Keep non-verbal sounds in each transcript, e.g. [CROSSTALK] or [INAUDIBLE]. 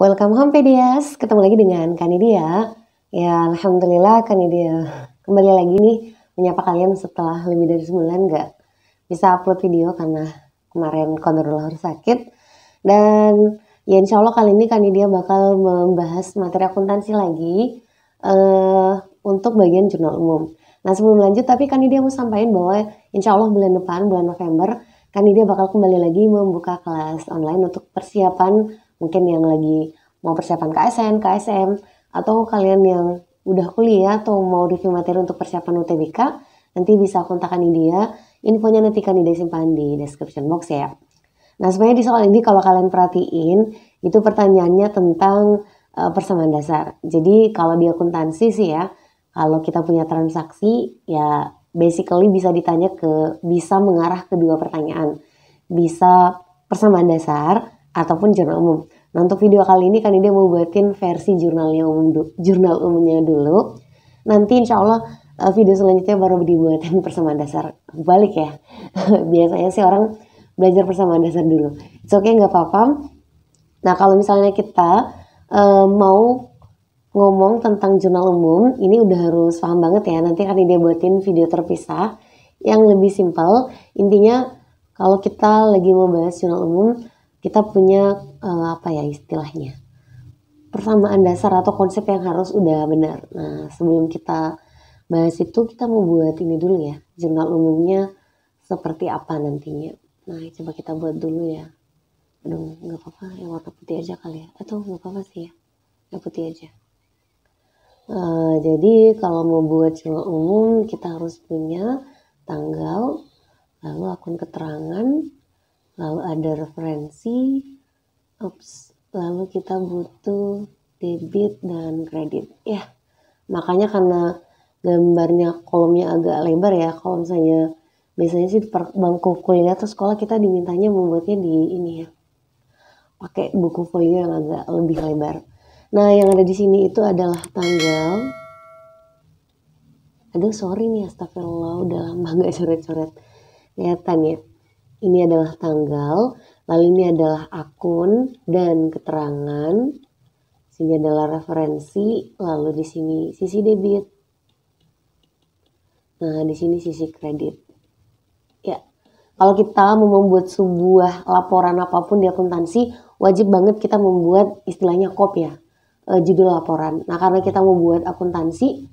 Welcome home Pedias, ketemu lagi dengan Kanidia. Ya, Alhamdulillah Kanidia kembali lagi nih menyapa kalian setelah lebih dari sebulan gak bisa upload video karena kemarin kondorullah sakit. Dan ya insya Allah kali ini Kanidia bakal membahas materi akuntansi lagi uh, untuk bagian jurnal umum. Nah sebelum lanjut tapi Kanidia mau sampaikan bahwa insya Allah bulan depan, bulan November, Kanidia bakal kembali lagi membuka kelas online untuk persiapan mungkin yang lagi mau persiapan KSN, KSM, atau kalian yang udah kuliah atau mau review materi untuk persiapan UTBK, nanti bisa kontakkan dia, Infonya nanti kan di simpan di description box ya. Nah, sebenarnya di soal ini kalau kalian perhatiin, itu pertanyaannya tentang uh, persamaan dasar. Jadi kalau di akuntansi sih ya, kalau kita punya transaksi ya basically bisa ditanya ke bisa mengarah ke dua pertanyaan. Bisa persamaan dasar ataupun jurnal umum. Nah untuk video kali ini kan dia mau buatin versi jurnalnya umum jurnal umumnya dulu. Nanti insya Allah eh, video selanjutnya baru dibuatin [LAUGHS] persamaan dasar balik ya. [LAUGHS] Biasanya sih orang belajar persamaan dasar dulu. It's okay nggak apa-apa. Nah kalau misalnya kita uh, mau ngomong tentang jurnal umum ini udah harus paham banget ya nanti kan dia buatin video terpisah yang lebih simpel intinya kalau kita lagi mau bahas jurnal umum kita punya uh, apa ya istilahnya persamaan dasar atau konsep yang harus udah benar. Nah sebelum kita bahas itu kita mau buat ini dulu ya jurnal umumnya seperti apa nantinya. Nah coba kita buat dulu ya. Aduh nggak apa-apa yang warna putih aja kali ya atau nggak apa-apa sih ya yang putih aja. Uh, jadi kalau mau buat jurnal umum kita harus punya tanggal lalu akun keterangan lalu ada referensi, ups, lalu kita butuh debit dan kredit. Ya, makanya karena gambarnya kolomnya agak lebar ya, kalau misalnya biasanya sih per bangku kuliah atau sekolah kita dimintanya membuatnya di ini ya, pakai buku folio yang agak lebih lebar. Nah, yang ada di sini itu adalah tanggal. Aduh, sorry nih, astagfirullah, udah lama [LAUGHS] gak coret-coret. Kelihatan ya ini adalah tanggal, lalu ini adalah akun dan keterangan. Sini adalah referensi, lalu di sini sisi debit. Nah, di sini sisi kredit. Ya. Kalau kita mau membuat sebuah laporan apapun di akuntansi, wajib banget kita membuat istilahnya kop ya. Eh, judul laporan. Nah, karena kita mau buat akuntansi,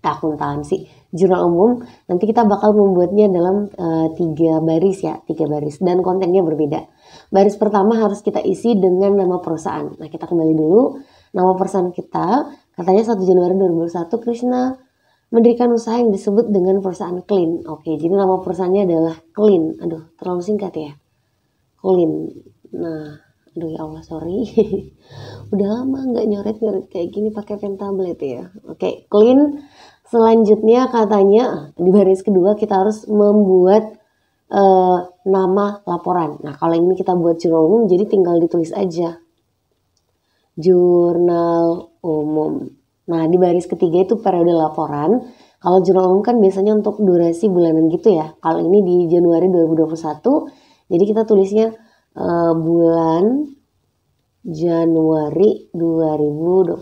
akuntansi jurnal umum nanti kita bakal membuatnya dalam uh, tiga baris ya tiga baris dan kontennya berbeda baris pertama harus kita isi dengan nama perusahaan nah kita kembali dulu nama perusahaan kita katanya 1 Januari 2021 Krishna mendirikan usaha yang disebut dengan perusahaan Clean oke jadi nama perusahaannya adalah Clean aduh terlalu singkat ya Clean nah aduh ya Allah sorry [LAUGHS] udah lama nggak nyoret nyoret kayak gini pakai pen tablet ya oke clean Selanjutnya katanya di baris kedua kita harus membuat e, nama laporan. Nah kalau ini kita buat jurnal umum jadi tinggal ditulis aja. Jurnal umum. Nah di baris ketiga itu periode laporan. Kalau jurnal umum kan biasanya untuk durasi bulanan gitu ya. Kalau ini di Januari 2021 jadi kita tulisnya e, bulan Januari 2021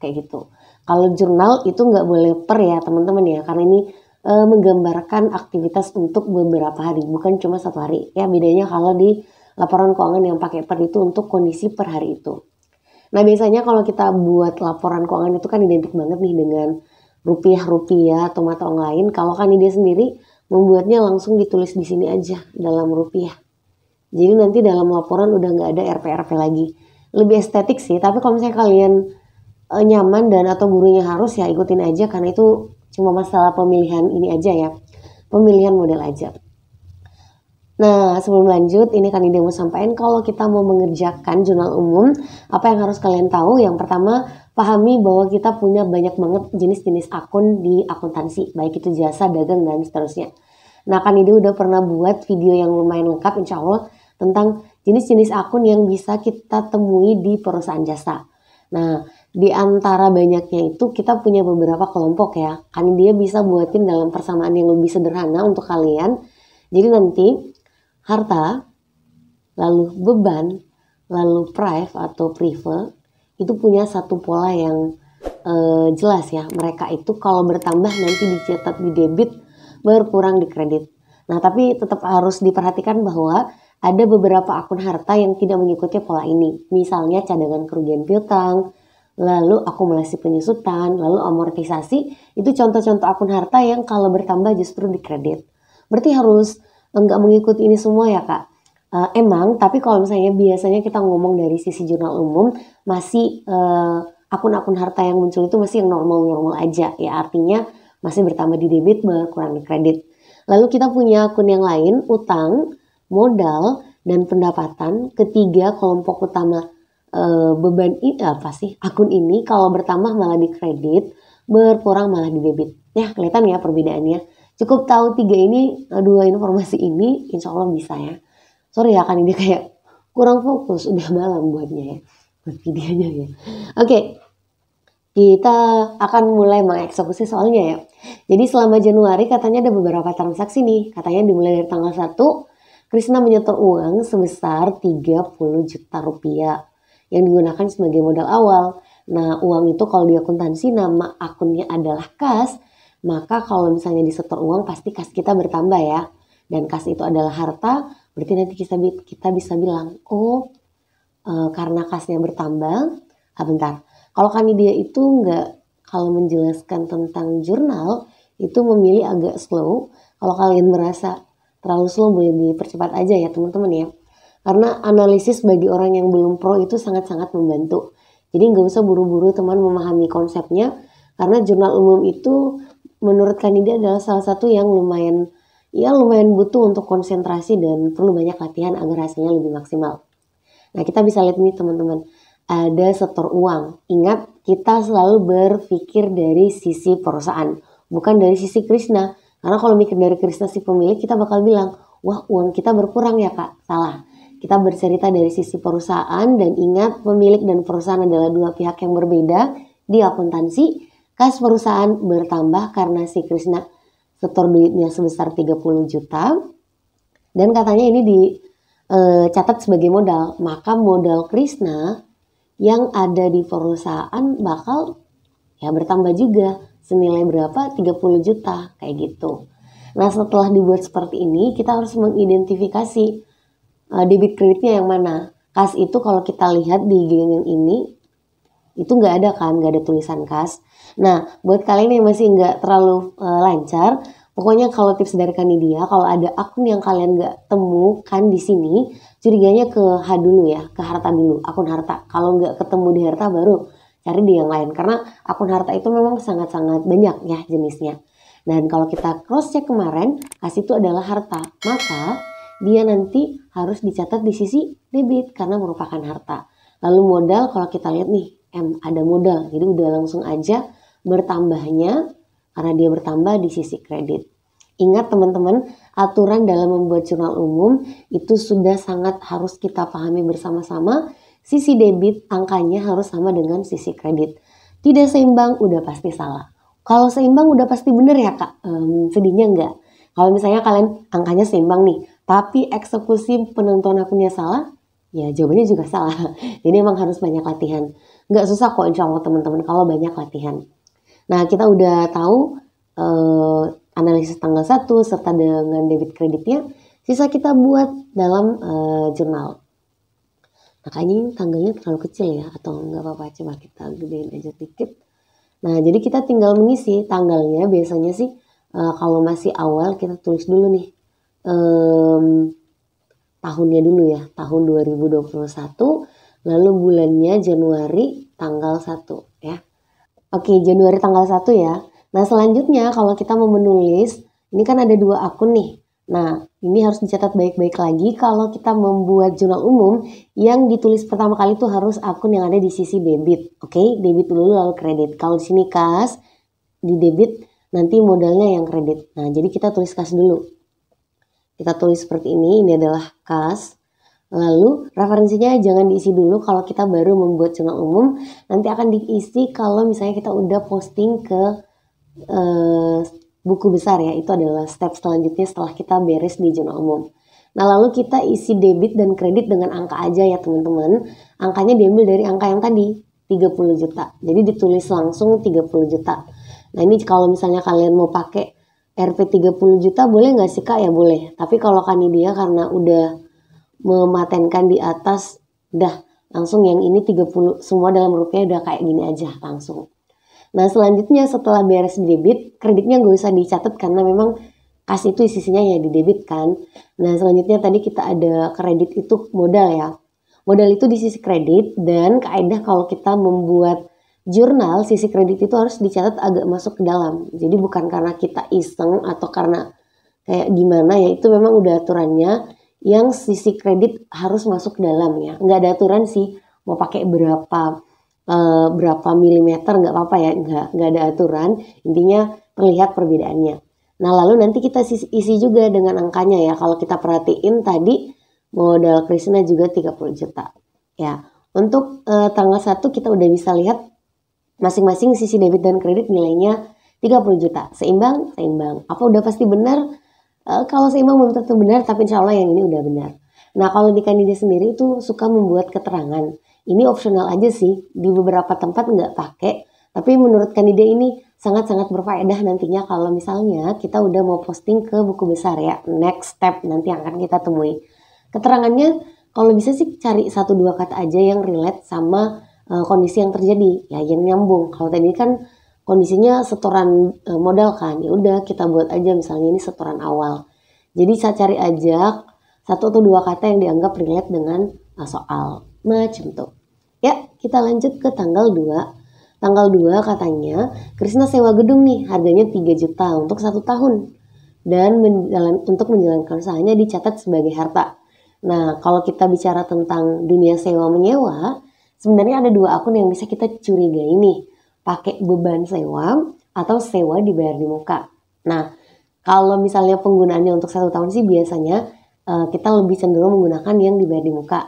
kayak gitu. Kalau jurnal itu nggak boleh per ya teman-teman ya, karena ini e, menggambarkan aktivitas untuk beberapa hari, bukan cuma satu hari. Ya bedanya kalau di laporan keuangan yang pakai per itu untuk kondisi per hari itu. Nah biasanya kalau kita buat laporan keuangan itu kan identik banget nih dengan rupiah-rupiah atau mata uang lain. Kalau kan dia sendiri membuatnya langsung ditulis di sini aja dalam rupiah. Jadi nanti dalam laporan udah nggak ada rprp lagi. Lebih estetik sih, tapi kalau misalnya kalian uh, nyaman dan atau gurunya harus ya ikutin aja karena itu cuma masalah pemilihan ini aja ya pemilihan model aja Nah, sebelum lanjut, ini kan ide mau sampaikan kalau kita mau mengerjakan jurnal umum, apa yang harus kalian tahu? Yang pertama, pahami bahwa kita punya banyak banget jenis-jenis akun di akuntansi, baik itu jasa, dagang, dan seterusnya. Nah, kan ide udah pernah buat video yang lumayan lengkap, insya Allah, tentang jenis-jenis akun yang bisa kita temui di perusahaan jasa. Nah, di antara banyaknya itu kita punya beberapa kelompok ya. Kan dia bisa buatin dalam persamaan yang lebih sederhana untuk kalian. Jadi nanti harta, lalu beban, lalu prive atau private itu punya satu pola yang e, jelas ya. Mereka itu kalau bertambah nanti dicatat di debit, berkurang di kredit. Nah, tapi tetap harus diperhatikan bahwa ada beberapa akun harta yang tidak mengikuti pola ini. Misalnya cadangan kerugian piutang, lalu akumulasi penyusutan, lalu amortisasi, itu contoh-contoh akun harta yang kalau bertambah justru dikredit. Berarti harus eh, nggak mengikuti ini semua ya kak? Uh, emang, tapi kalau misalnya biasanya kita ngomong dari sisi jurnal umum, masih akun eh, akun-akun harta yang muncul itu masih yang normal-normal aja. Ya artinya masih bertambah di debit, berkurang di kredit. Lalu kita punya akun yang lain, utang, modal, dan pendapatan. Ketiga kelompok utama uh, beban ini eh, apa sih akun ini kalau bertambah malah di kredit, berkurang malah di debit. Ya kelihatan ya perbedaannya. Cukup tahu tiga ini eh, dua informasi ini, insya Allah bisa ya. Sorry ya kan ini kayak kurang fokus, udah malam buatnya ya, buat videonya ya. Oke, okay kita akan mulai mengeksekusi soalnya ya. Jadi selama Januari katanya ada beberapa transaksi nih. Katanya dimulai dari tanggal 1, Krisna menyetor uang sebesar 30 juta rupiah yang digunakan sebagai modal awal. Nah, uang itu kalau di akuntansi nama akunnya adalah kas, maka kalau misalnya di setor uang pasti kas kita bertambah ya. Dan kas itu adalah harta, berarti nanti kita, kita bisa bilang, oh e, karena kasnya bertambah, ah bentar, kalau kami dia itu nggak, kalau menjelaskan tentang jurnal, itu memilih agak slow. Kalau kalian merasa terlalu slow boleh dipercepat aja ya teman-teman ya. Karena analisis bagi orang yang belum pro itu sangat-sangat membantu. Jadi nggak usah buru-buru teman memahami konsepnya, karena jurnal umum itu menurut Kanida adalah salah satu yang lumayan ya lumayan butuh untuk konsentrasi dan perlu banyak latihan agar hasilnya lebih maksimal. Nah kita bisa lihat nih teman-teman, ada setor uang. Ingat kita selalu berpikir dari sisi perusahaan, bukan dari sisi Krishna. Karena kalau mikir dari Krishna si pemilik kita bakal bilang, wah uang kita berkurang ya kak, salah. Kita bercerita dari sisi perusahaan dan ingat pemilik dan perusahaan adalah dua pihak yang berbeda. Di akuntansi, kas perusahaan bertambah karena si Krishna setor duitnya sebesar 30 juta. Dan katanya ini dicatat eh, sebagai modal. Maka modal Krishna yang ada di perusahaan bakal ya bertambah juga senilai berapa 30 juta kayak gitu. Nah setelah dibuat seperti ini kita harus mengidentifikasi uh, debit kreditnya yang mana. Kas itu kalau kita lihat di genggeng yang ini itu nggak ada kan, nggak ada tulisan kas. Nah, buat kalian yang masih nggak terlalu uh, lancar, pokoknya kalau tips dari Kanidia, kalau ada akun yang kalian nggak temukan di sini, curiganya ke H dulu ya, ke harta dulu, akun harta. Kalau nggak ketemu di harta baru cari di yang lain karena akun harta itu memang sangat-sangat banyak ya jenisnya. Dan kalau kita cross check kemarin, kas itu adalah harta, maka dia nanti harus dicatat di sisi debit karena merupakan harta. Lalu modal kalau kita lihat nih M ada modal, jadi udah langsung aja bertambahnya karena dia bertambah di sisi kredit. Ingat teman-teman, aturan dalam membuat jurnal umum itu sudah sangat harus kita pahami bersama-sama. Sisi debit angkanya harus sama dengan sisi kredit. Tidak seimbang udah pasti salah. Kalau seimbang udah pasti benar ya kak, um, sedihnya enggak. Kalau misalnya kalian angkanya seimbang nih, tapi eksekusi penentuan akunnya salah, ya jawabannya juga salah. Ini [LAUGHS] emang harus banyak latihan. Nggak susah kok insya Allah teman-teman kalau banyak latihan. Nah kita udah tahu eh, analisis tanggal 1 serta dengan debit kreditnya, sisa kita buat dalam eh, jurnal. Nah tanggalnya terlalu kecil ya, atau nggak apa-apa, coba kita gedein aja sedikit. Nah jadi kita tinggal mengisi tanggalnya, biasanya sih eh, kalau masih awal kita tulis dulu nih um, tahunnya dulu ya, tahun 2021, lalu bulannya Januari tanggal 1 ya. Oke, Januari tanggal 1 ya. Nah, selanjutnya kalau kita mau menulis, ini kan ada dua akun nih. Nah, ini harus dicatat baik-baik lagi kalau kita membuat jurnal umum yang ditulis pertama kali itu harus akun yang ada di sisi debit. Oke, okay? debit dulu lalu kredit. Kalau di sini kas, di debit nanti modalnya yang kredit. Nah, jadi kita tulis kas dulu. Kita tulis seperti ini, ini adalah kas Lalu referensinya jangan diisi dulu kalau kita baru membuat channel umum. Nanti akan diisi kalau misalnya kita udah posting ke eh, buku besar ya. Itu adalah step selanjutnya setelah kita beres di channel umum. Nah, lalu kita isi debit dan kredit dengan angka aja ya, teman-teman. Angkanya diambil dari angka yang tadi, 30 juta. Jadi ditulis langsung 30 juta. Nah, ini kalau misalnya kalian mau pakai RP 30 juta boleh nggak sih kak? Ya boleh. Tapi kalau kan dia karena udah mematenkan di atas, dah langsung yang ini 30 semua dalam rupiah udah kayak gini aja langsung. Nah selanjutnya setelah beres debit, kreditnya nggak usah dicatat karena memang kas itu isinya ya di debit kan. Nah selanjutnya tadi kita ada kredit itu modal ya. Modal itu di sisi kredit dan kaedah kalau kita membuat jurnal sisi kredit itu harus dicatat agak masuk ke dalam. Jadi bukan karena kita iseng atau karena kayak gimana ya itu memang udah aturannya yang sisi kredit harus masuk ke dalam ya. Nggak ada aturan sih mau pakai berapa uh, berapa milimeter nggak apa-apa ya nggak nggak ada aturan intinya terlihat perbedaannya. Nah lalu nanti kita isi juga dengan angkanya ya kalau kita perhatiin tadi modal Krishna juga 30 juta ya. Untuk uh, tanggal 1 kita udah bisa lihat Masing-masing sisi debit dan kredit nilainya 30 juta. Seimbang? Seimbang. Apa udah pasti benar? E, kalau seimbang belum tentu benar, tapi insya Allah yang ini udah benar. Nah, kalau di kandidat sendiri itu suka membuat keterangan. Ini opsional aja sih, di beberapa tempat nggak pakai. Tapi menurut kandidat ini sangat-sangat berfaedah nantinya kalau misalnya kita udah mau posting ke buku besar ya. Next step nanti akan kita temui. Keterangannya kalau bisa sih cari satu dua kata aja yang relate sama uh, kondisi yang terjadi ya yang nyambung kalau tadi kan kondisinya setoran uh, modal kan ya udah kita buat aja misalnya ini setoran awal jadi saya cari aja satu atau dua kata yang dianggap relate dengan uh, soal macam tuh ya kita lanjut ke tanggal 2 tanggal 2 katanya Krisna sewa gedung nih harganya 3 juta untuk satu tahun dan menjalan, untuk menjalankan usahanya dicatat sebagai harta. Nah, kalau kita bicara tentang dunia sewa menyewa, Sebenarnya ada dua akun yang bisa kita curiga ini, pakai beban sewa atau sewa dibayar di muka. Nah, kalau misalnya penggunaannya untuk satu tahun sih biasanya uh, kita lebih cenderung menggunakan yang dibayar di muka.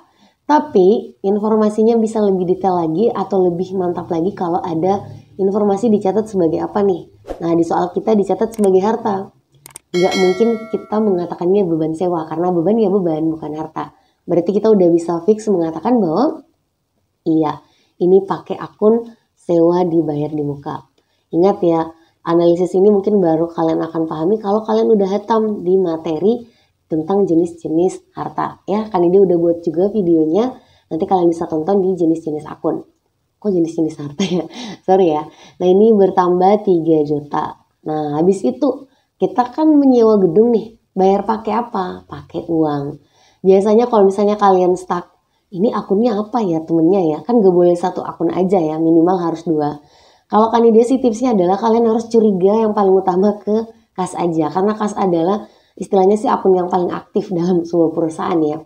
Tapi informasinya bisa lebih detail lagi atau lebih mantap lagi kalau ada informasi dicatat sebagai apa nih. Nah, di soal kita dicatat sebagai harta. Nggak mungkin kita mengatakannya beban sewa karena beban ya beban bukan harta. Berarti kita udah bisa fix mengatakan bahwa Iya, ini pakai akun sewa dibayar di muka. Ingat ya, analisis ini mungkin baru kalian akan pahami kalau kalian udah hitam di materi tentang jenis-jenis harta. Ya, kan ini udah buat juga videonya. Nanti kalian bisa tonton di jenis-jenis akun. Kok jenis-jenis harta ya? [LAUGHS] Sorry ya. Nah, ini bertambah 3 juta. Nah, habis itu kita kan menyewa gedung nih. Bayar pakai apa? Pakai uang. Biasanya kalau misalnya kalian stuck ini akunnya apa ya temennya ya kan gak boleh satu akun aja ya minimal harus dua kalau kan kandidat sih tipsnya adalah kalian harus curiga yang paling utama ke kas aja karena kas adalah istilahnya sih akun yang paling aktif dalam sebuah perusahaan ya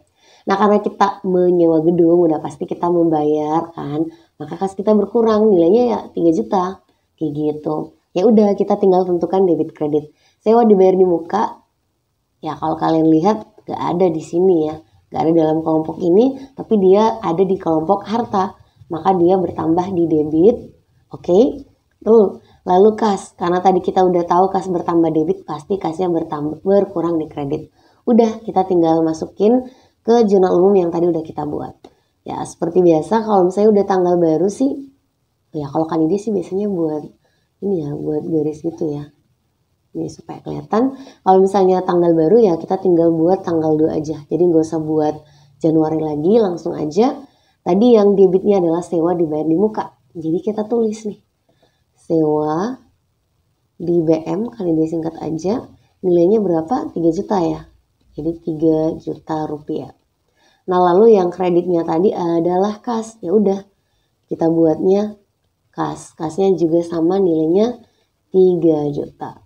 nah karena kita menyewa gedung udah pasti kita membayar kan maka kas kita berkurang nilainya ya 3 juta kayak gitu ya udah kita tinggal tentukan debit kredit sewa dibayar di muka ya kalau kalian lihat gak ada di sini ya Gak ada dalam kelompok ini, tapi dia ada di kelompok harta. Maka dia bertambah di debit. Oke, okay? Tuh. Lalu kas, karena tadi kita udah tahu kas bertambah debit, pasti kasnya bertambah, berkurang di kredit. Udah, kita tinggal masukin ke jurnal umum yang tadi udah kita buat. Ya, seperti biasa kalau misalnya udah tanggal baru sih, ya kalau kan ini sih biasanya buat ini ya, buat garis gitu ya. Jadi iya, supaya kelihatan. Kalau misalnya tanggal baru ya kita tinggal buat tanggal 2 aja. Jadi nggak usah buat Januari lagi, langsung aja. Tadi yang debitnya adalah sewa dibayar di muka. Jadi kita tulis nih. Sewa di BM kali dia singkat aja. Nilainya berapa? 3 juta ya. Jadi 3 juta rupiah. Nah lalu yang kreditnya tadi adalah kas. Ya udah kita buatnya kas. Kasnya juga sama nilainya 3 juta.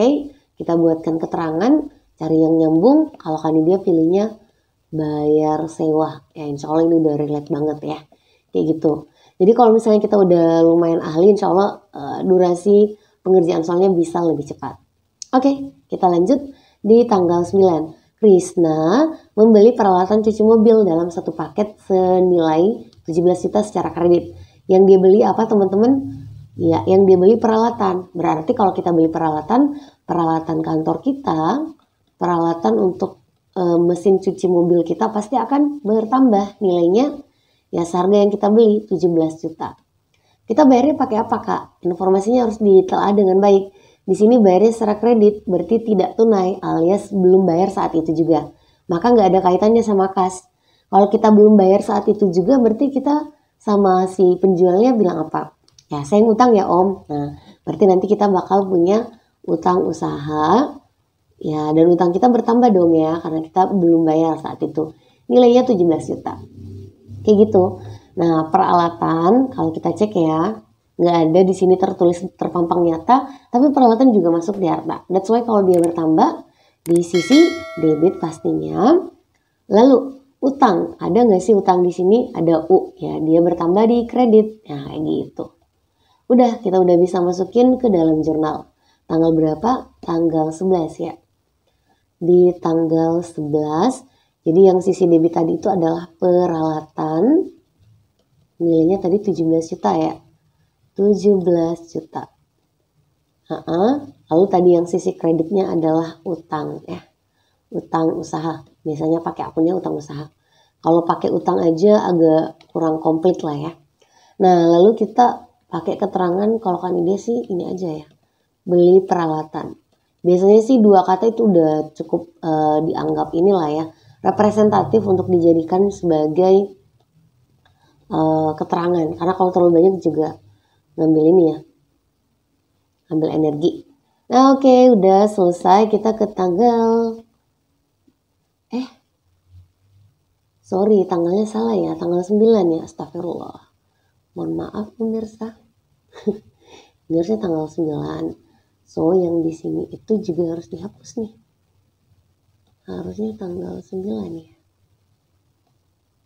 Oke, kita buatkan keterangan cari yang nyambung kalau kan dia pilihnya bayar sewa ya insya Allah ini udah relate banget ya kayak gitu jadi kalau misalnya kita udah lumayan ahli insya Allah uh, durasi pengerjaan soalnya bisa lebih cepat oke kita lanjut di tanggal 9 Krishna membeli peralatan cuci mobil dalam satu paket senilai 17 juta secara kredit yang dia beli apa teman-teman Ya, yang dia beli peralatan. Berarti kalau kita beli peralatan, peralatan kantor kita, peralatan untuk e, mesin cuci mobil kita pasti akan bertambah nilainya ya seharga yang kita beli 17 juta. Kita bayarnya pakai apa kak? Informasinya harus ditelaah dengan baik. Di sini bayarnya secara kredit berarti tidak tunai alias belum bayar saat itu juga. Maka nggak ada kaitannya sama kas. Kalau kita belum bayar saat itu juga berarti kita sama si penjualnya bilang apa? ya saya ngutang ya om nah berarti nanti kita bakal punya utang usaha ya dan utang kita bertambah dong ya karena kita belum bayar saat itu nilainya 17 juta kayak gitu nah peralatan kalau kita cek ya nggak ada di sini tertulis terpampang nyata tapi peralatan juga masuk di harta that's why kalau dia bertambah di sisi debit pastinya lalu utang ada nggak sih utang di sini ada u ya dia bertambah di kredit nah kayak gitu Udah, kita udah bisa masukin ke dalam jurnal. Tanggal berapa? Tanggal 11 ya. Di tanggal 11, jadi yang sisi debit tadi itu adalah peralatan. Nilainya tadi 17 juta ya. 17 juta. Ha -ha. Lalu tadi yang sisi kreditnya adalah utang ya. Utang usaha. Biasanya pakai akunnya utang usaha. Kalau pakai utang aja agak kurang komplit lah ya. Nah, lalu kita pakai keterangan kalau kan dia sih ini aja ya beli peralatan biasanya sih dua kata itu udah cukup uh, dianggap inilah ya representatif untuk dijadikan sebagai uh, keterangan karena kalau terlalu banyak juga ngambil ini ya ngambil energi nah oke okay, udah selesai kita ke tanggal eh sorry tanggalnya salah ya tanggal 9 ya astagfirullah mohon maaf pemirsa pemirsa [LAUGHS] tanggal 9 so yang di sini itu juga harus dihapus nih harusnya tanggal 9 ya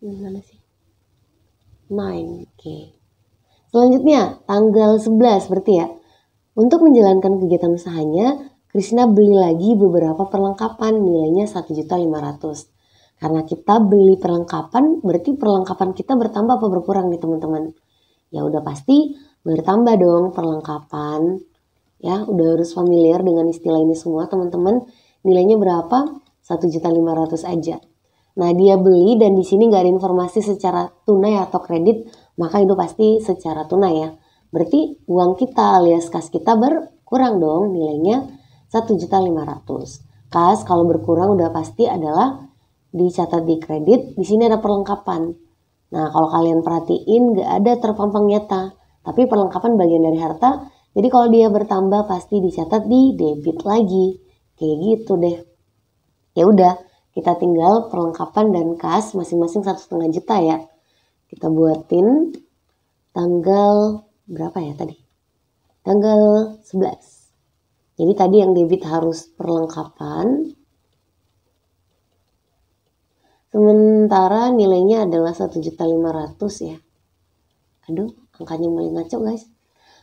gimana sih main oke okay. selanjutnya tanggal 11 berarti ya untuk menjalankan kegiatan usahanya Krishna beli lagi beberapa perlengkapan nilainya 1.500 karena kita beli perlengkapan berarti perlengkapan kita bertambah apa berkurang nih teman-teman ya udah pasti bertambah dong perlengkapan. Ya, udah harus familiar dengan istilah ini semua teman-teman. Nilainya berapa? 1.500 aja. Nah, dia beli dan di sini nggak ada informasi secara tunai atau kredit, maka itu pasti secara tunai ya. Berarti uang kita alias kas kita berkurang dong nilainya 1.500. Kas kalau berkurang udah pasti adalah dicatat di kredit, di sini ada perlengkapan. Nah, kalau kalian perhatiin gak ada terpampang nyata, tapi perlengkapan bagian dari harta. Jadi kalau dia bertambah pasti dicatat di debit lagi. Kayak gitu deh. Ya udah, kita tinggal perlengkapan dan kas masing-masing satu setengah juta ya. Kita buatin tanggal berapa ya tadi? Tanggal 11. Jadi tadi yang debit harus perlengkapan, Sementara nilainya adalah 1.500 ya. Aduh, angkanya mulai ngaco guys.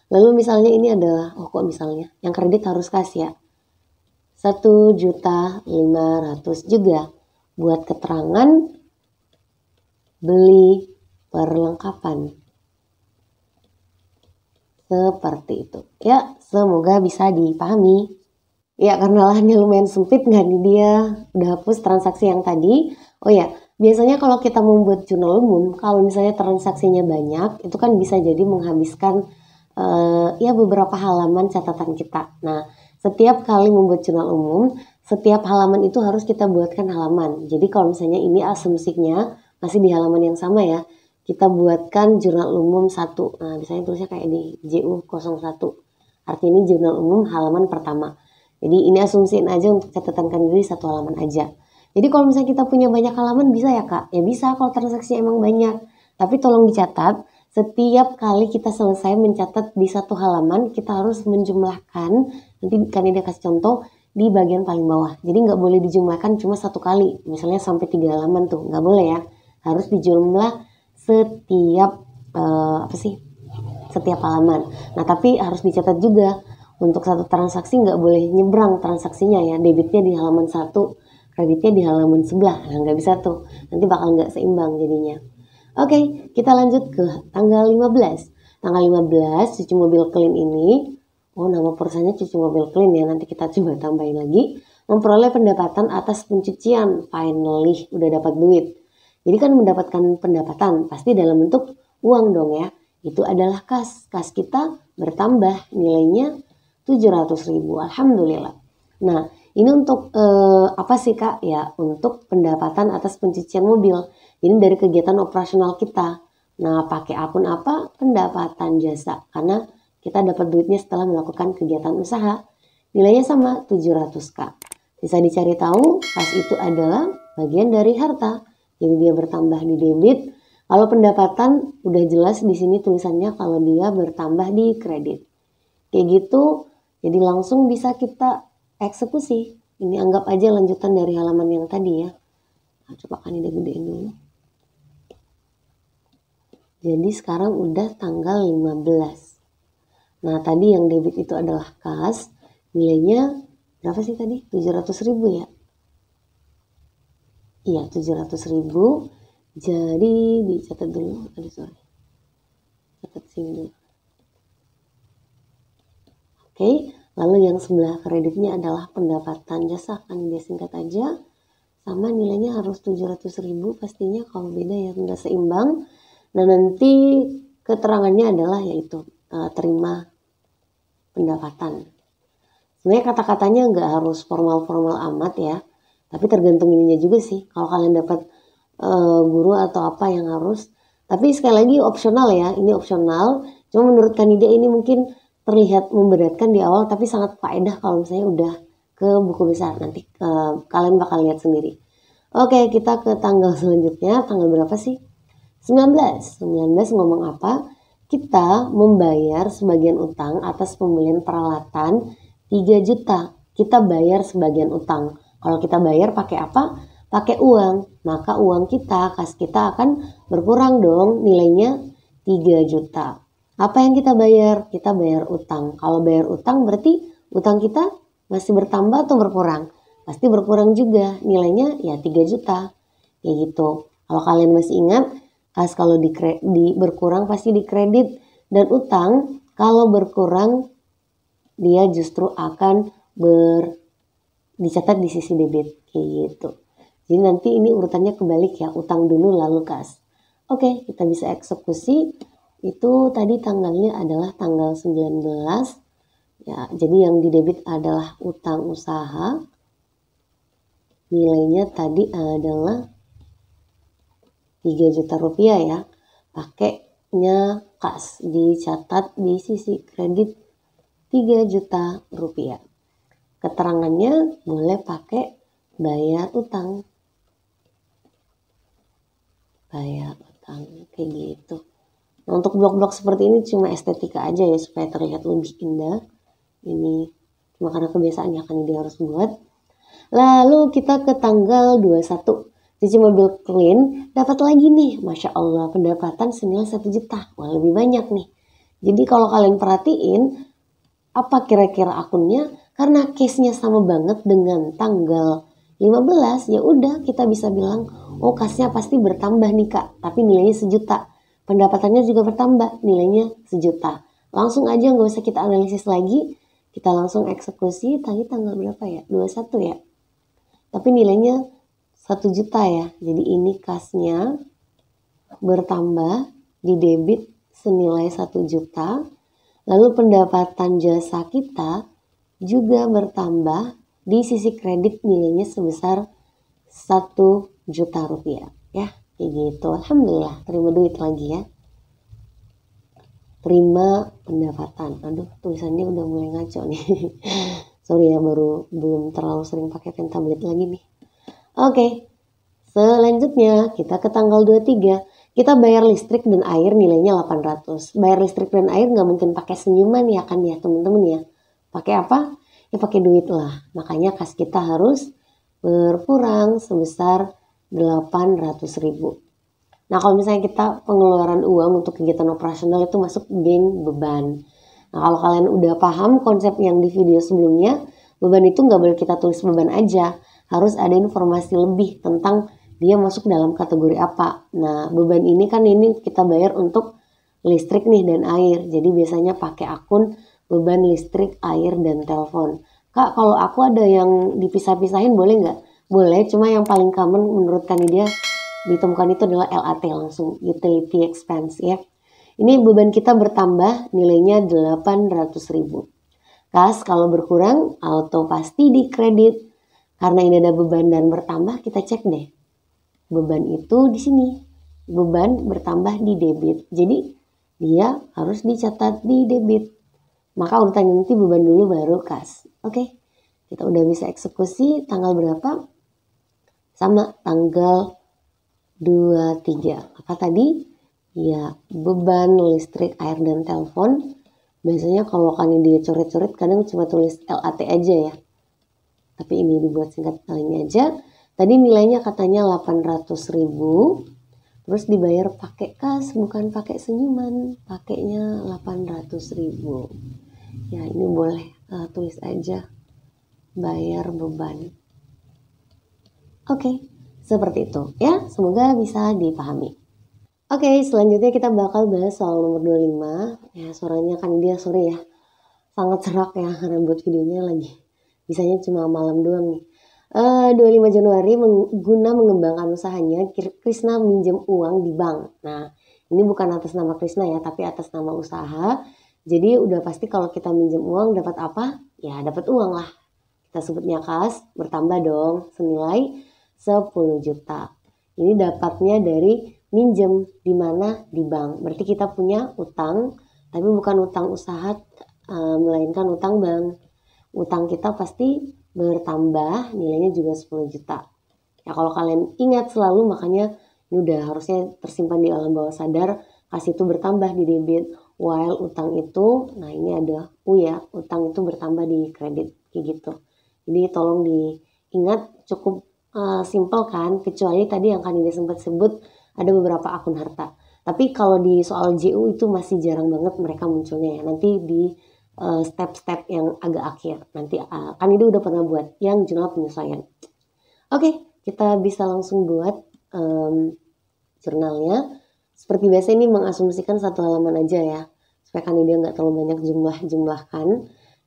Lalu misalnya ini adalah, oh kok misalnya, yang kredit harus kas ya. 1.500 juga buat keterangan beli perlengkapan. Seperti itu. Ya, semoga bisa dipahami. Ya, karena lahannya lumayan sempit nggak nih dia. Udah hapus transaksi yang tadi Oh ya, biasanya kalau kita membuat jurnal umum, kalau misalnya transaksinya banyak, itu kan bisa jadi menghabiskan uh, ya beberapa halaman catatan kita. Nah, setiap kali membuat jurnal umum, setiap halaman itu harus kita buatkan halaman. Jadi kalau misalnya ini asumsinya masih di halaman yang sama ya, kita buatkan jurnal umum satu. Nah, misalnya tulisnya kayak di JU01. Artinya ini jurnal umum halaman pertama. Jadi ini asumsiin aja untuk kan diri satu halaman aja. Jadi kalau misalnya kita punya banyak halaman bisa ya kak? Ya bisa kalau transaksinya emang banyak. Tapi tolong dicatat, setiap kali kita selesai mencatat di satu halaman, kita harus menjumlahkan, nanti kan dia kasih contoh, di bagian paling bawah. Jadi nggak boleh dijumlahkan cuma satu kali, misalnya sampai tiga halaman tuh, nggak boleh ya. Harus dijumlah setiap, uh, apa sih, setiap halaman. Nah tapi harus dicatat juga, untuk satu transaksi nggak boleh nyebrang transaksinya ya, debitnya di halaman satu kreditnya di halaman sebelah. Nah, nggak bisa tuh. Nanti bakal nggak seimbang jadinya. Oke, kita lanjut ke tanggal 15. Tanggal 15 cuci mobil clean ini, oh nama perusahaannya cuci mobil clean ya, nanti kita [LAUGHS] coba tambahin lagi. Memperoleh pendapatan atas pencucian, finally udah dapat duit. Jadi kan mendapatkan pendapatan, pasti dalam bentuk uang dong ya. Itu adalah kas. Kas kita bertambah nilainya 700 ribu, Alhamdulillah. Nah, ini untuk eh, apa sih Kak? Ya, untuk pendapatan atas pencucian mobil. Ini dari kegiatan operasional kita. Nah, pakai akun apa? Pendapatan jasa. Karena kita dapat duitnya setelah melakukan kegiatan usaha. Nilainya sama 700 Kak. Bisa dicari tahu, kas itu adalah bagian dari harta. Jadi dia bertambah di debit. Kalau pendapatan udah jelas di sini tulisannya kalau dia bertambah di kredit. Kayak gitu, jadi langsung bisa kita eksekusi. Ini anggap aja lanjutan dari halaman yang tadi ya. Nah, coba kan ini gedein dulu. Jadi sekarang udah tanggal 15. Nah tadi yang debit itu adalah kas. Nilainya berapa sih tadi? 700 ribu ya? Iya 700 ribu. Jadi dicatat dulu. Ada suara. Catat sini dulu. Oke. Okay. Lalu yang sebelah kreditnya adalah pendapatan jasa kan dia singkat aja sama nilainya harus 700.000 pastinya kalau beda ya nggak seimbang nah nanti keterangannya adalah yaitu uh, terima pendapatan sebenarnya kata-katanya nggak harus formal-formal amat ya tapi tergantung ininya juga sih kalau kalian dapat uh, guru atau apa yang harus tapi sekali lagi opsional ya ini opsional cuma menurut kandidat ini mungkin terlihat memberatkan di awal tapi sangat faedah kalau misalnya udah ke buku besar nanti uh, kalian bakal lihat sendiri. Oke, kita ke tanggal selanjutnya. Tanggal berapa sih? 19. 19 ngomong apa? Kita membayar sebagian utang atas pembelian peralatan 3 juta. Kita bayar sebagian utang. Kalau kita bayar pakai apa? Pakai uang. Maka uang kita, kas kita akan berkurang dong nilainya 3 juta. Apa yang kita bayar? Kita bayar utang. Kalau bayar utang berarti utang kita masih bertambah atau berkurang? Pasti berkurang juga. Nilainya ya 3 juta. Kayak gitu. Kalau kalian masih ingat, kas kalau di, di berkurang pasti di kredit dan utang kalau berkurang dia justru akan ber dicatat di sisi debit kayak gitu. Jadi nanti ini urutannya kebalik ya, utang dulu lalu kas. Oke, kita bisa eksekusi itu tadi tanggalnya adalah tanggal 19 ya jadi yang di debit adalah utang usaha nilainya tadi adalah 3 juta rupiah ya pakainya kas dicatat di sisi kredit 3 juta rupiah keterangannya boleh pakai bayar utang bayar utang kayak gitu Nah, untuk blok-blok seperti ini cuma estetika aja ya supaya terlihat lebih indah. Ini cuma karena kebiasaan akan kan dia harus buat. Lalu kita ke tanggal 21. Cici mobil clean dapat lagi nih. Masya Allah pendapatan senilai 1 juta. Wah lebih banyak nih. Jadi kalau kalian perhatiin apa kira-kira akunnya karena case-nya sama banget dengan tanggal 15 ya udah kita bisa bilang oh kasnya pasti bertambah nih kak tapi nilainya sejuta pendapatannya juga bertambah, nilainya sejuta. Langsung aja nggak usah kita analisis lagi, kita langsung eksekusi tadi tanggal berapa ya? 21 ya. Tapi nilainya satu juta ya. Jadi ini kasnya bertambah di debit senilai satu juta. Lalu pendapatan jasa kita juga bertambah di sisi kredit nilainya sebesar satu juta rupiah ya kayak gitu alhamdulillah terima duit lagi ya terima pendapatan aduh tulisannya udah mulai ngaco nih [LAUGHS] sorry ya baru belum terlalu sering pakai pen tablet lagi nih oke selanjutnya kita ke tanggal 23 kita bayar listrik dan air nilainya 800 bayar listrik dan air nggak mungkin pakai senyuman ya kan ya temen-temen ya pakai apa ya pakai duit lah makanya kas kita harus berkurang sebesar 800.000. Nah, kalau misalnya kita pengeluaran uang untuk kegiatan operasional itu masuk geng beban. Nah, kalau kalian udah paham konsep yang di video sebelumnya, beban itu nggak boleh kita tulis beban aja. Harus ada informasi lebih tentang dia masuk dalam kategori apa. Nah, beban ini kan ini kita bayar untuk listrik nih dan air. Jadi biasanya pakai akun beban listrik, air, dan telepon. Kak, kalau aku ada yang dipisah-pisahin boleh nggak? boleh cuma yang paling common menurut dia ditemukan itu adalah LAT langsung utility expense ya ini beban kita bertambah nilainya 800 ribu kas kalau berkurang auto pasti di kredit karena ini ada beban dan bertambah kita cek deh beban itu di sini beban bertambah di debit jadi dia harus dicatat di debit maka urutannya nanti beban dulu baru kas oke okay? kita udah bisa eksekusi tanggal berapa sama tanggal 23. apa tadi ya beban listrik, air, dan telepon biasanya kalau kan dia coret-coret kadang cuma tulis LAT aja ya. Tapi ini dibuat singkat kali ini aja. Tadi nilainya katanya 800 ribu. Terus dibayar pakai kas, bukan pakai senyuman. Pakainya 800 ribu. Ya ini boleh uh, tulis aja bayar beban. Oke, seperti itu ya. Semoga bisa dipahami. Oke, selanjutnya kita bakal bahas soal nomor 25. Ya, suaranya kan dia sore ya. Sangat serak ya karena buat videonya lagi. Bisanya cuma malam doang nih. Eh, uh, 25 Januari meng guna mengembangkan usahanya, Krisna minjem uang di bank. Nah, ini bukan atas nama Krisna ya, tapi atas nama usaha. Jadi udah pasti kalau kita minjem uang dapat apa? Ya dapat uang lah. Kita sebutnya kas, bertambah dong senilai 10 juta. Ini dapatnya dari minjem di mana di bank. Berarti kita punya utang, tapi bukan utang usaha, eh, melainkan utang bank. Utang kita pasti bertambah, nilainya juga 10 juta. Ya kalau kalian ingat selalu makanya ini udah harusnya tersimpan di alam bawah sadar, kasih itu bertambah di debit, while utang itu, nah ini ada U ya, utang itu bertambah di kredit, kayak gitu. Jadi tolong diingat cukup uh, simple kan, kecuali tadi yang Kanida sempat sebut ada beberapa akun harta. Tapi kalau di soal JU itu masih jarang banget mereka munculnya ya. Nanti di eh, step-step uh, yang agak akhir. Nanti uh, eh, Kanida udah pernah buat yang jurnal penyesuaian. Oke, okay, kita bisa langsung buat um, jurnalnya. Seperti biasa ini mengasumsikan satu halaman aja ya. Supaya Kanida nggak terlalu banyak jumlah-jumlahkan.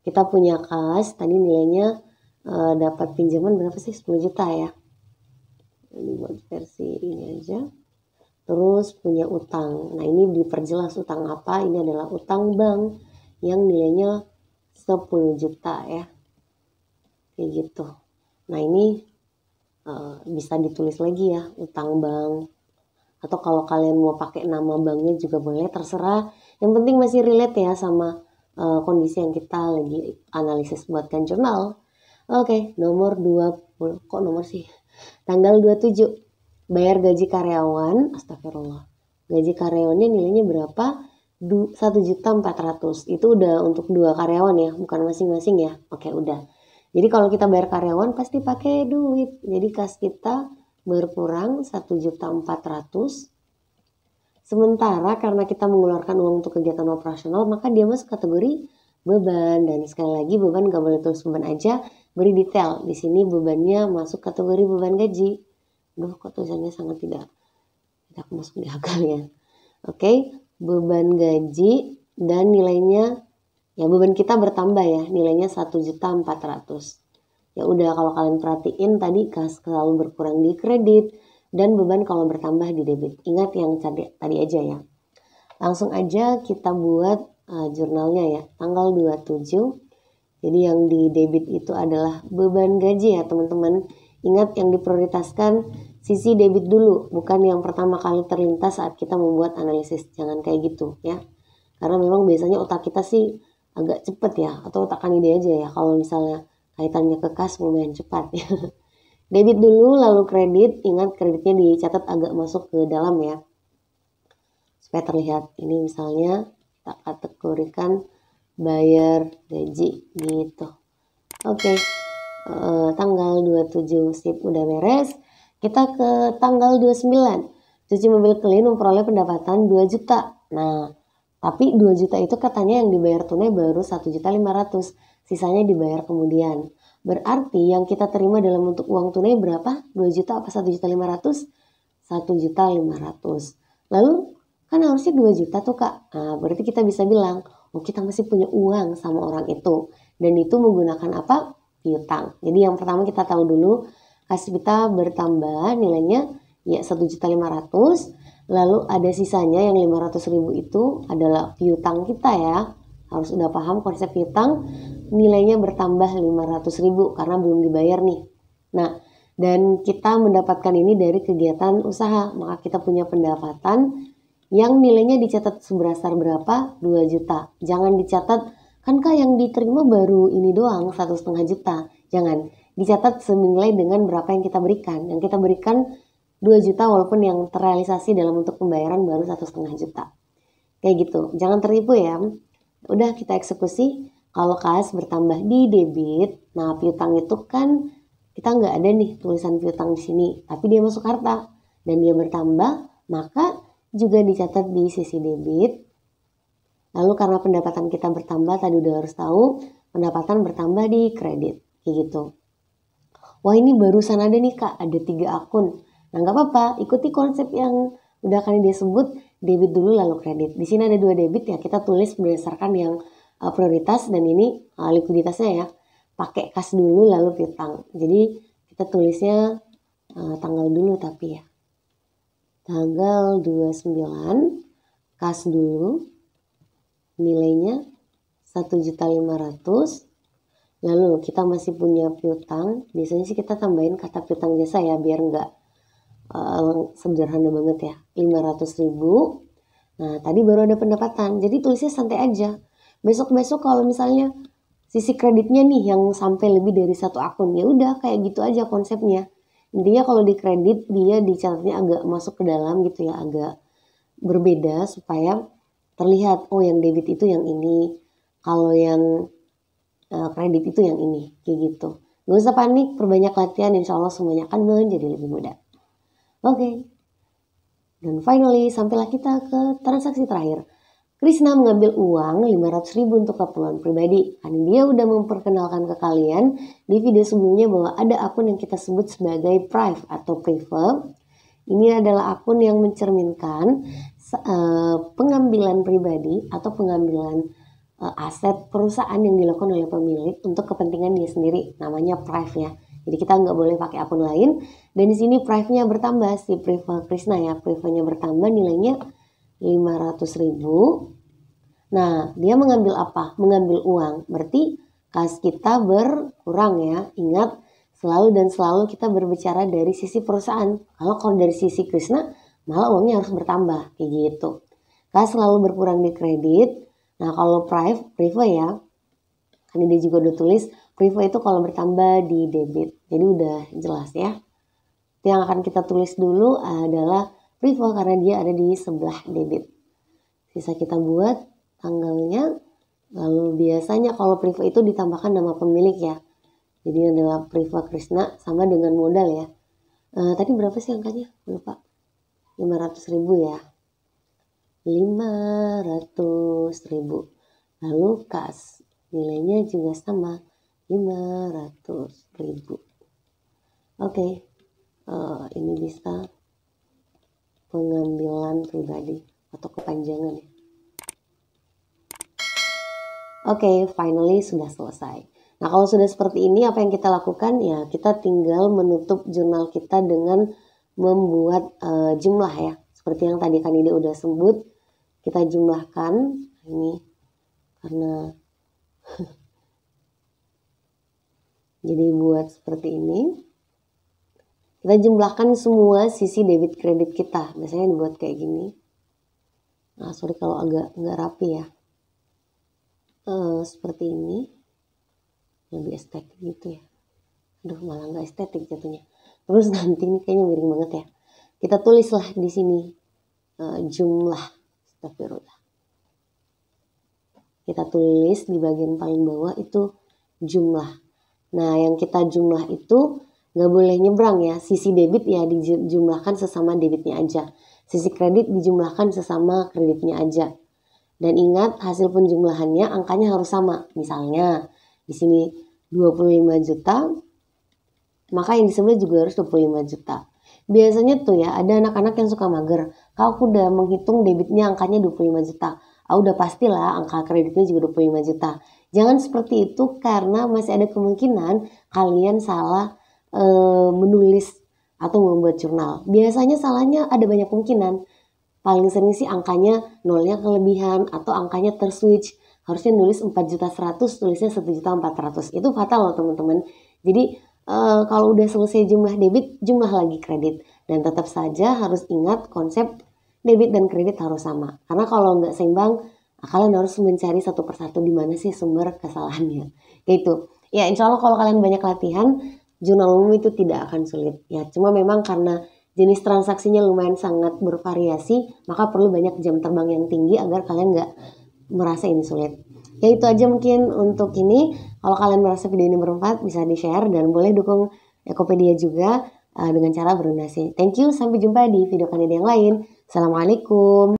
Kita punya kas, tadi nilainya Eh, dapat pinjaman berapa sih 10 juta ya ini buat versi ini aja terus punya utang nah ini diperjelas utang apa ini adalah utang bank yang nilainya 10 juta ya kayak gitu nah ini uh, bisa ditulis lagi ya utang bank atau kalau kalian mau pakai nama banknya juga boleh terserah yang penting masih relate ya sama uh, kondisi yang kita lagi analisis buatkan jurnal Oke, nomor 20. Kok nomor sih? Tanggal 27. Bayar gaji karyawan, astagfirullah. Gaji karyawannya nilainya berapa? satu juta ratus Itu udah untuk dua karyawan ya, bukan masing-masing ya. Oke, udah. Jadi kalau kita bayar karyawan pasti pakai duit. Jadi kas kita berkurang satu juta ratus Sementara karena kita mengeluarkan uang untuk kegiatan operasional, maka dia masuk kategori beban. Dan sekali lagi beban gak boleh terus beban aja, beri detail di sini bebannya masuk kategori beban gaji Duh kok tulisannya sangat tidak tidak masuk di akal ya oke beban gaji dan nilainya ya beban kita bertambah ya nilainya satu juta empat ratus. ya udah kalau kalian perhatiin tadi kas selalu berkurang di kredit dan beban kalau bertambah di debit ingat yang tadi, tadi aja ya langsung aja kita buat uh, jurnalnya ya tanggal 27 jadi yang di debit itu adalah beban gaji ya teman-teman. Ingat yang diprioritaskan sisi debit dulu, bukan yang pertama kali terlintas saat kita membuat analisis. Jangan kayak gitu ya. Karena memang biasanya otak kita sih agak cepet ya, atau otak ide aja ya kalau misalnya kaitannya ke kas lumayan cepat ya. [LAUGHS] Debit dulu lalu kredit, ingat kreditnya dicatat agak masuk ke dalam ya. Supaya terlihat ini misalnya tak kategorikan bayar gaji gitu. Oke, okay. uh, eh, tanggal 27 sip udah beres. Kita ke tanggal 29. Cuci mobil clean memperoleh pendapatan 2 juta. Nah, tapi 2 juta itu katanya yang dibayar tunai baru 1 juta 500. Sisanya dibayar kemudian. Berarti yang kita terima dalam untuk uang tunai berapa? 2 juta apa 1 juta 500? 1 juta 500. Lalu kan harusnya 2 juta tuh kak. Nah, berarti kita bisa bilang Nah, kita masih punya uang sama orang itu dan itu menggunakan apa piutang jadi yang pertama kita tahu dulu kasih kita bertambah nilainya ya satu juta lima ratus lalu ada sisanya yang lima ratus ribu itu adalah piutang kita ya harus udah paham konsep piutang nilainya bertambah lima ratus ribu karena belum dibayar nih nah dan kita mendapatkan ini dari kegiatan usaha maka kita punya pendapatan yang nilainya dicatat sebesar berapa? 2 juta. Jangan dicatat, kan kak yang diterima baru ini doang, satu setengah juta. Jangan, dicatat senilai dengan berapa yang kita berikan. Yang kita berikan 2 juta walaupun yang terrealisasi dalam bentuk pembayaran baru satu setengah juta. Kayak gitu, jangan tertipu ya. Udah kita eksekusi, kalau kas bertambah di debit, nah piutang itu kan kita nggak ada nih tulisan piutang di sini, tapi dia masuk harta dan dia bertambah, maka juga dicatat di sisi debit. Lalu karena pendapatan kita bertambah, tadi udah harus tahu, pendapatan bertambah di kredit, kayak gitu. Wah ini barusan ada nih kak, ada tiga akun. Nah nggak apa-apa, ikuti konsep yang udah dia sebut debit dulu lalu kredit. Di sini ada dua debit ya, kita tulis berdasarkan yang uh, prioritas dan ini uh, likuiditasnya ya. Pakai kas dulu lalu piutang. Jadi kita tulisnya uh, tanggal dulu tapi ya tanggal 29 kas dulu nilainya 1.500 lalu kita masih punya piutang biasanya sih kita tambahin kata piutang jasa ya biar nggak uh, sederhana banget ya 500 ribu nah tadi baru ada pendapatan jadi tulisnya santai aja besok-besok kalau misalnya sisi kreditnya nih yang sampai lebih dari satu akun ya udah kayak gitu aja konsepnya intinya kalau di kredit dia dicatatnya agak masuk ke dalam gitu ya agak berbeda supaya terlihat oh yang debit itu yang ini kalau yang uh, kredit itu yang ini kayak gitu gak usah panik perbanyak latihan insya Allah semuanya akan menjadi lebih mudah oke okay. dan finally sampailah kita ke transaksi terakhir Krishna mengambil uang 500 ribu untuk keperluan pribadi Kan dia udah memperkenalkan ke kalian di video sebelumnya bahwa ada akun yang kita sebut sebagai private atau private. Ini adalah akun yang mencerminkan eh, pengambilan pribadi atau pengambilan eh, aset perusahaan yang dilakukan oleh pemilik untuk kepentingan dia sendiri, namanya private ya. Jadi kita nggak boleh pakai akun lain. Dan di sini private-nya bertambah si private Krishna ya, private-nya bertambah nilainya 500 ribu. Nah, dia mengambil apa? Mengambil uang. Berarti kas kita berkurang ya. Ingat, selalu dan selalu kita berbicara dari sisi perusahaan. Kalau kalau dari sisi Krishna, malah uangnya harus bertambah. Kayak gitu. Kas selalu berkurang di kredit. Nah, kalau private, private ya. Kan dia juga udah tulis, private itu kalau bertambah di debit. Jadi udah jelas ya. Yang akan kita tulis dulu adalah rival karena dia ada di sebelah debit. Sisa kita buat tanggalnya, lalu biasanya kalau priva itu ditambahkan nama pemilik ya. Jadi adalah priva Krishna sama dengan modal ya. Uh, tadi berapa sih angkanya? Lupa. 500 ribu ya. 500 ribu. Lalu kas nilainya juga sama 500 ribu. Oke, okay. uh, eh, ini bisa pengambilan pribadi atau kepanjangan ya. Oke, okay, finally sudah selesai. Nah, kalau sudah seperti ini apa yang kita lakukan? Ya, kita tinggal menutup jurnal kita dengan membuat uh, jumlah ya. Seperti yang tadi kan Kanida udah sebut, kita jumlahkan ini karena [LAUGHS] jadi buat seperti ini. Kita jumlahkan semua sisi debit kredit kita. Biasanya dibuat kayak gini. Nah, sorry kalau agak nggak rapi ya. Uh, seperti ini. Lebih estetik gitu ya. Aduh, malah nggak estetik jatuhnya. Terus nanti ini kayaknya miring banget ya. Kita tulislah di sini uh, jumlah. Astagfirullah. Kita tulis di bagian paling bawah itu jumlah. Nah, yang kita jumlah itu nggak boleh nyebrang ya sisi debit ya dijumlahkan sesama debitnya aja sisi kredit dijumlahkan sesama kreditnya aja dan ingat hasil penjumlahannya angkanya harus sama misalnya di sini 25 juta maka yang disebut juga harus 25 juta biasanya tuh ya ada anak-anak yang suka mager kalau aku udah menghitung debitnya angkanya 25 juta ah udah pastilah angka kreditnya juga 25 juta jangan seperti itu karena masih ada kemungkinan kalian salah e, menulis atau membuat jurnal. Biasanya salahnya ada banyak kemungkinan. Paling sering sih angkanya nolnya kelebihan atau angkanya terswitch. Harusnya nulis 4 juta 100, tulisnya 1 juta 400. Itu fatal loh teman-teman. Jadi e, kalau udah selesai jumlah debit, jumlah lagi kredit. Dan tetap saja harus ingat konsep debit dan kredit harus sama. Karena kalau nggak seimbang, kalian harus mencari satu persatu di mana sih sumber kesalahannya. Gitu. Ya insya Allah kalau kalian banyak latihan, jurnal umum itu tidak akan sulit ya cuma memang karena jenis transaksinya lumayan sangat bervariasi maka perlu banyak jam terbang yang tinggi agar kalian nggak merasa ini sulit ya itu aja mungkin untuk ini kalau kalian merasa video ini bermanfaat bisa di share dan boleh dukung Ekopedia juga uh, dengan cara berdonasi thank you sampai jumpa di video kalian yang lain assalamualaikum